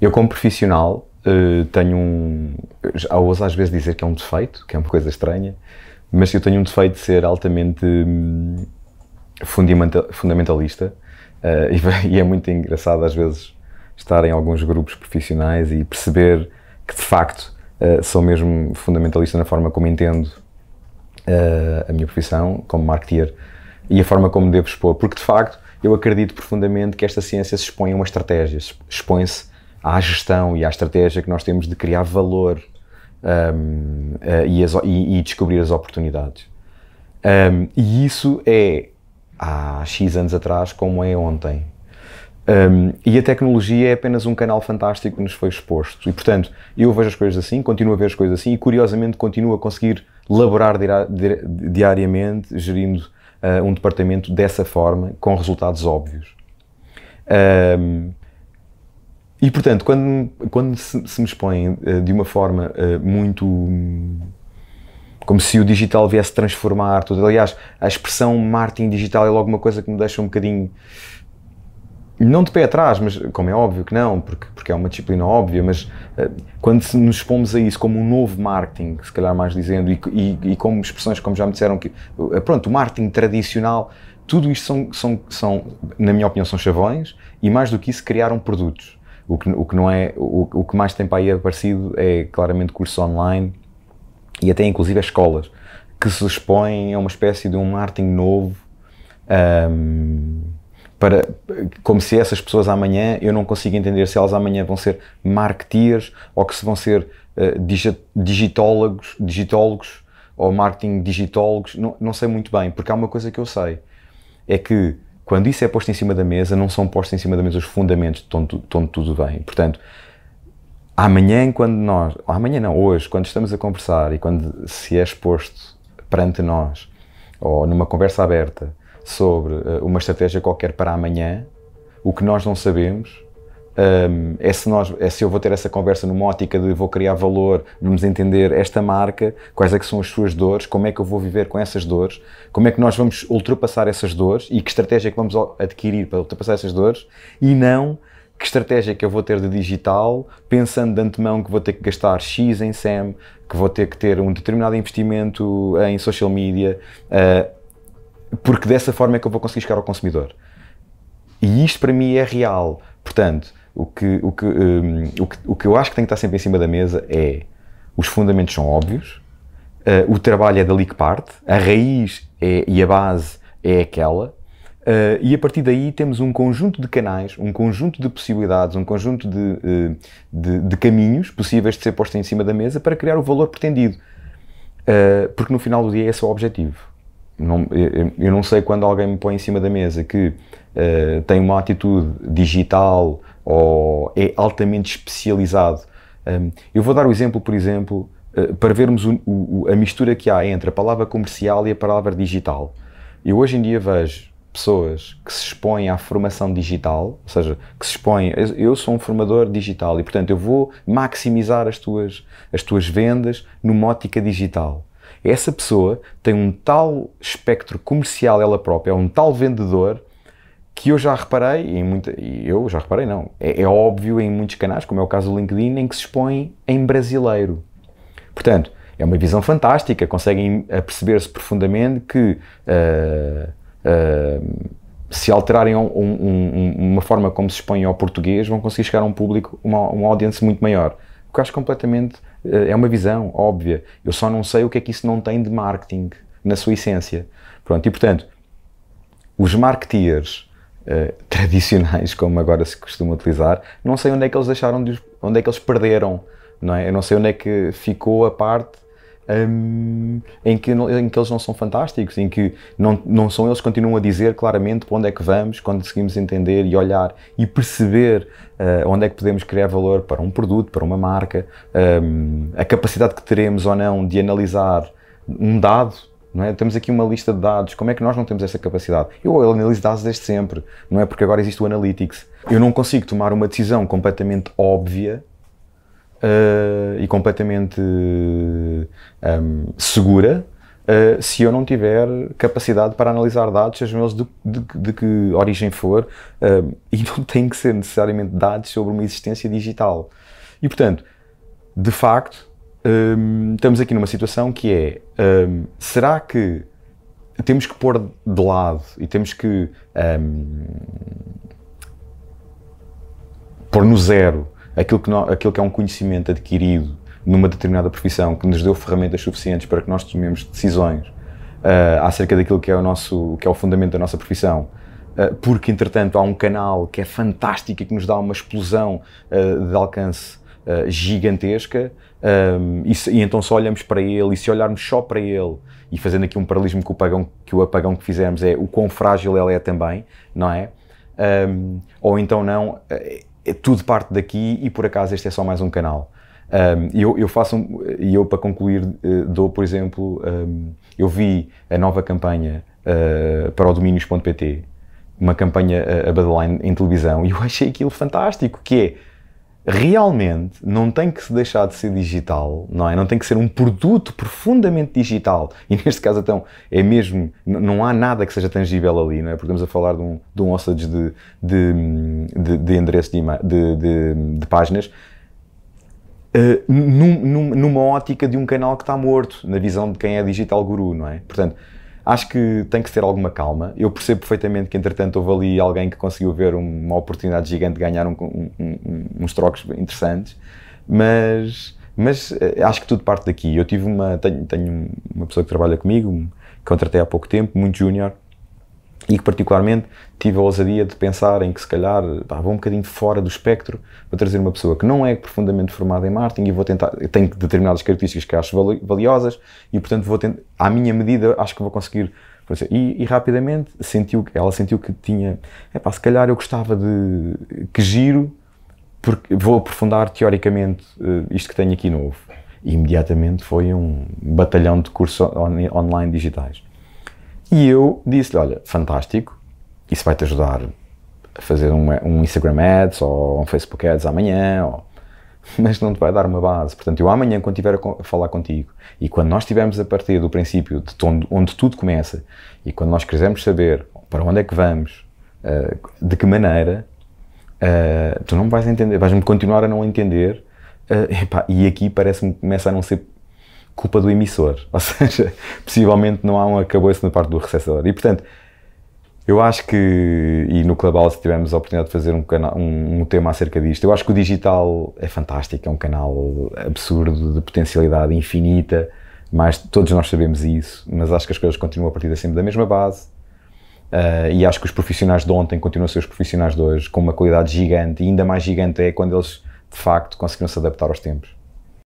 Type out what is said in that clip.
Eu, como profissional, eh, tenho um. Já ouso às vezes dizer que é um defeito, que é uma coisa estranha, mas eu tenho um defeito de ser altamente hum, fundamentalista eh, e, é muito engraçado às vezes estar em alguns grupos profissionais e perceber que de facto eh, sou mesmo fundamentalista na forma como entendo a minha profissão como marketeer e a forma como devo expor, porque de facto eu acredito profundamente que esta ciência se expõe a uma estratégia, expõe-se à gestão e à estratégia que nós temos de criar valor um, uh, e, as, e, e, descobrir as oportunidades. Um, e isso é há X anos atrás, como é ontem. Um, e a tecnologia é apenas um canal fantástico que nos foi exposto. E, portanto, eu vejo as coisas assim, continuo a ver as coisas assim e, curiosamente, continuo a conseguir laborar diariamente, gerindo uh, um departamento dessa forma, com resultados óbvios. Um, e portanto, quando, quando se, se me expõem eh, de uma forma eh, muito. Hum, como se o digital viesse transformar tudo. Aliás, a expressão marketing digital é logo uma coisa que me deixa um bocadinho. Não de pé atrás, mas como é óbvio que não, porque, porque é uma disciplina óbvia, mas eh, quando nos expomos a isso como um novo marketing, se calhar mais dizendo, e, e, e como expressões como já me disseram que. Pronto, o marketing tradicional, tudo isto são, são, são, na minha opinião, são chavões, e mais do que isso, criaram produtos o que, o que não é, o, o que mais tem para aí aparecido é claramente cursos online e até inclusive as escolas que se expõem a uma espécie de um marketing novo um, para, como se essas pessoas amanhã, eu não consigo entender se elas amanhã vão ser marketeers ou que se vão ser uh, digi digitólogos, digitólogos ou marketing digitólogos, não, não sei muito bem, porque há uma coisa que eu sei, é que quando isso é posto em cima da mesa, não são postos em cima da mesa os fundamentos de onde, de onde tudo vem. Portanto, amanhã, quando nós, amanhã não, hoje, quando estamos a conversar e quando se é exposto perante nós, ou numa conversa aberta, sobre eh, uma estratégia qualquer para amanhã, o que nós não sabemos um, é, se nós, é se eu vou ter essa conversa numa ótica de vou criar valor, vamos entender esta marca, quais é que são as suas dores, como é que eu vou viver com essas dores, como é que nós vamos ultrapassar essas dores e que estratégia é que vamos adquirir para ultrapassar essas dores e não que estratégia é que eu vou ter de digital, pensando de antemão que vou ter que gastar X em SEM, que vou ter que ter um determinado investimento em social media, uh, porque dessa forma é que eu vou conseguir chegar ao consumidor. E isto para mim é real. Portanto, o que, o, que, um, o, que, o que eu acho que tem que estar sempre em cima da mesa é os fundamentos são óbvios, uh, o trabalho é dali que parte, a raiz é, e a base é aquela, Uh, e a partir daí temos um conjunto de canais, um conjunto de possibilidades, um conjunto de, eh, de, de caminhos possíveis de ser postos em cima da mesa para criar o valor pretendido. Uh, porque no final do dia esse é o objetivo. Não, eu, eu, não sei quando alguém me põe em cima da mesa que uh, tem uma atitude digital ou é altamente especializado. Hum, eu vou dar o exemplo, por exemplo, eh, para vermos o, o, a mistura que há entre a palavra comercial e a palavra digital. Eu hoje em dia vejo pessoas que se expõem à formação digital, ou seja, que se expõem, eu sou um formador digital e portanto eu vou maximizar as tuas, as tuas vendas numa ótica digital. Essa pessoa tem um tal espectro comercial ela própria, é um tal vendedor que eu já reparei, e, eu já reparei não, é, é, óbvio em muitos canais, como é o caso do LinkedIn, em que se expõe em brasileiro. Portanto, é uma visão fantástica, conseguem perceber-se profundamente que uh, uh, se alterarem um, um, uma forma como se expõem ao português, vão conseguir chegar a um público, uma, uma audiência muito maior. O que acho completamente, uh, é uma visão óbvia. Eu só não sei o que é que isso não tem de marketing na sua essência. Pronto, e portanto, os marketeers eh, tradicionais, como agora se costuma utilizar, não sei onde é que eles deixaram, de, onde é que eles perderam, não é? Eu não sei onde é que ficou a parte um, em, que, em que eles não são fantásticos, em que não, não são eles que continuam a dizer claramente para onde é que vamos, quando conseguimos entender e olhar e perceber uh, onde é que podemos criar valor para um produto, para uma marca, um, a capacidade que teremos ou não de analisar um dado não é? Temos aqui uma lista de dados, como é que nós não temos essa capacidade? Eu analiso dados desde sempre, não é porque agora existe o Analytics. Eu não consigo tomar uma decisão completamente óbvia uh, e completamente uh, um, segura Uh, se eu não tiver capacidade para analisar dados, sejam eles de, de, de que origem for, uh, e não tem que ser necessariamente dados sobre uma existência digital. E portanto, de facto, Hum, estamos aqui numa situação que é: hum, será que temos que pôr de lado e temos que hum, pôr no zero aquilo que, aquilo que é um conhecimento adquirido numa determinada profissão que nos deu ferramentas suficientes para que nós tomemos decisões uh, acerca daquilo que é o nosso que é o fundamento da nossa profissão uh, porque entretanto há um canal que é fantástico e que nos dá uma explosão uh, de alcance eh, gigantesca um, ehm, e, se, e, então só olhamos para ele e se olharmos só para ele e fazendo aqui um paralelismo com o apagão que o apagão que fizemos é o quão frágil ele é também, não é? Um, ehm, ou então não, é, é tudo parte daqui e por acaso este é só mais um canal. Um, ehm, eu, eu faço e eu para concluir eh, dou por exemplo eu vi a nova campanha uh, para o domínios.pt uma campanha a, a Badeline em televisão e eu achei aquilo fantástico que é realmente não tem que se deixar de ser digital, não é? Não tem que ser um produto profundamente digital. E neste caso, então, é mesmo, não há nada que seja tangível ali, não é? Porque estamos a falar de um, de um hostage de, de, de, de endereço de, de, de páginas. Uh, num, num, numa ótica de um canal que está morto, na visão de quem é digital guru, não é? Portanto, Acho que tem que ser alguma calma. Eu percebo perfeitamente que, entretanto, houve ali alguém que conseguiu ver uma oportunidade gigante de ganhar um, um, uns trocos interessantes, mas, mas eh, acho que tudo parte daqui. Eu tive uma. Tenho, tenho uma pessoa que trabalha comigo, que contratei há pouco tempo, muito júnior, e que particularmente tive a ousadia de pensar em que se calhar pá, vou um bocadinho fora do espectro para trazer uma pessoa que não é profundamente formada em marketing e vou tentar, tem determinadas características que acho valiosas e portanto vou tentar, à minha medida acho que vou conseguir fazer. E, e rapidamente sentiu que ela sentiu que tinha, é pá, se calhar eu gostava de que giro porque vou aprofundar teoricamente eh, isto que tenho aqui novo. E imediatamente foi um batalhão de cursos on, online digitais. E eu disse-lhe: Olha, fantástico, isso vai te ajudar a fazer um, um Instagram Ads ou um Facebook Ads amanhã, ou, mas não te vai dar uma base. Portanto, eu amanhã, quando estiver a falar contigo e quando nós estivermos a partir do princípio de onde, onde tudo começa e quando nós quisermos saber para onde é que vamos, uh, de que maneira, uh, tu não vais entender, vais-me continuar a não entender. Uh, epá, e aqui parece-me que começa a não ser culpa do emissor. Ou seja, possivelmente não há um acabou-se na parte do receptor. E portanto, eu acho que, e no Clubhouse tivemos a oportunidade de fazer um, canal, um, um, tema acerca disto, eu acho que o digital é fantástico, é um canal absurdo, de potencialidade infinita, mas todos nós sabemos isso, mas acho que as coisas continuam a partir sempre da mesma base, uh, e acho que os profissionais de ontem continuam a ser os profissionais de hoje, com uma qualidade gigante, e ainda mais gigante é quando eles, de facto, conseguiram se adaptar aos tempos.